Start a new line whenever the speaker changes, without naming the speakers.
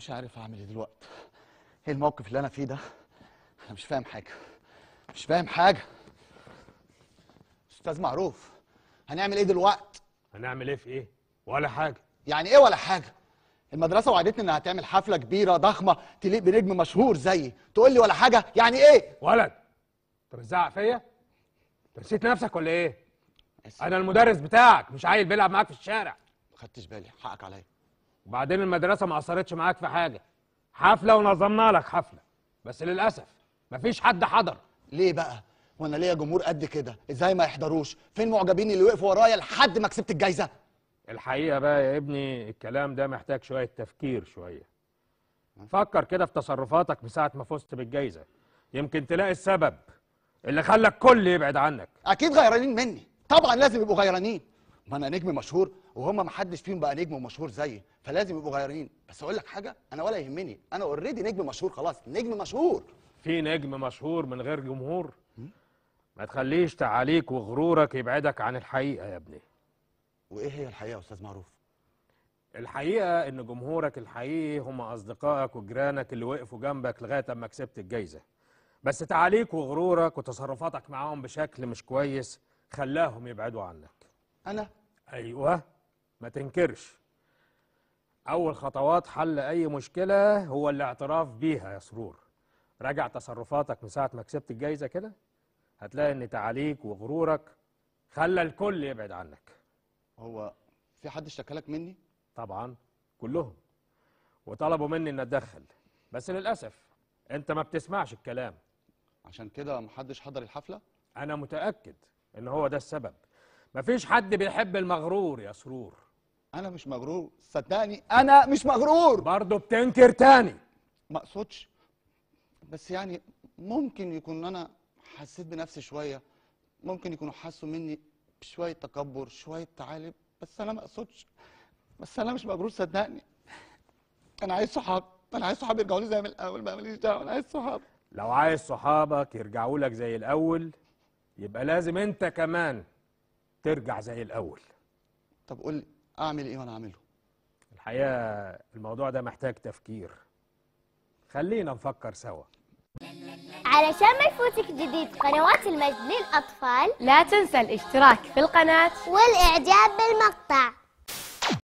مش عارف اعمل ايه دلوقتي ايه الموقف اللي انا فيه ده انا مش فاهم حاجه مش فاهم حاجه استاذ معروف هنعمل ايه دلوقتي
هنعمل ايه في ايه
ولا حاجه يعني ايه ولا حاجه المدرسه وعدتني انها هتعمل حفله كبيره ضخمه تليق بنجم مشهور زيي تقول لي ولا حاجه يعني ايه ولد
انت بتزعق فيا نسيت نفسك ولا ايه
انا المدرس بتاعك مش عيل
بيلعب معاك في الشارع
ما خدتش بالي حقك عليا
وبعدين المدرسه ما اثرتش معاك في حاجه حفله ونظمنا لك حفله بس للاسف مفيش حد حضر
ليه بقى وانا ليا جمهور قد كده ازاي ما يحضروش فين معجبين اللي وقفوا ورايا لحد ما كسبت الجايزه
الحقيقه بقى يا ابني الكلام ده محتاج شويه تفكير شويه فكر كده في تصرفاتك من ساعه ما فزت بالجايزه يمكن تلاقي السبب اللي خلى الكل يبعد عنك اكيد غيرانين مني طبعا لازم يبقوا غيرانين
ما انا نجم مشهور وهم ما حدش فيهم بقى نجم مشهور زيي فلازم يبقوا غيرين بس اقول لك حاجه انا ولا يهمني انا اوريدي نجم مشهور خلاص نجم مشهور
في نجم مشهور من غير جمهور ما تخليش تعاليك وغرورك يبعدك عن الحقيقه يا ابني وايه هي الحقيقه يا استاذ معروف الحقيقه ان جمهورك الحقيقي هم اصدقائك وجيرانك اللي وقفوا جنبك لغايه اما كسبت الجايزه بس تعاليك وغرورك وتصرفاتك معاهم بشكل مش كويس خلاهم يبعدوا عنك أنا أيوه ما تنكرش أول خطوات حل أي مشكلة هو الاعتراف بيها يا سرور راجع تصرفاتك من ساعة ما كسبت الجايزة كده هتلاقي إن تعاليك وغرورك خلى الكل يبعد عنك هو في حد اشتكى مني؟ طبعا كلهم وطلبوا مني إن أتدخل بس للأسف أنت ما بتسمعش الكلام عشان كده محدش حضر الحفلة؟ أنا متأكد إن هو ده السبب مفيش حد بيحب المغرور يا سرور انا مش مغرور صدقني انا مش مغرور برضه بتنكر
تاني ما اقصدش بس يعني ممكن يكون انا حسيت بنفسي شويه ممكن يكونوا حسوا مني بشويه تكبر شويه تعالب بس انا ما اقصدش بس انا مش مغرور صدقني انا عايز صحاب انا عايز صحاب يرجعوا لي زي من الاول ما ماليش دعوه انا عايز صحاب
لو عايز صحابك يرجعوا لك زي الاول يبقى لازم انت كمان ترجع زي الأول طب قول لي أعمل إيه وأنا أعمله الحقيقة الموضوع ده محتاج تفكير خلينا نفكر سوا
علشان ما يفوتك
جديد قنوات المجد للأطفال
لا تنسى الاشتراك في القناة والإعجاب بالمقطع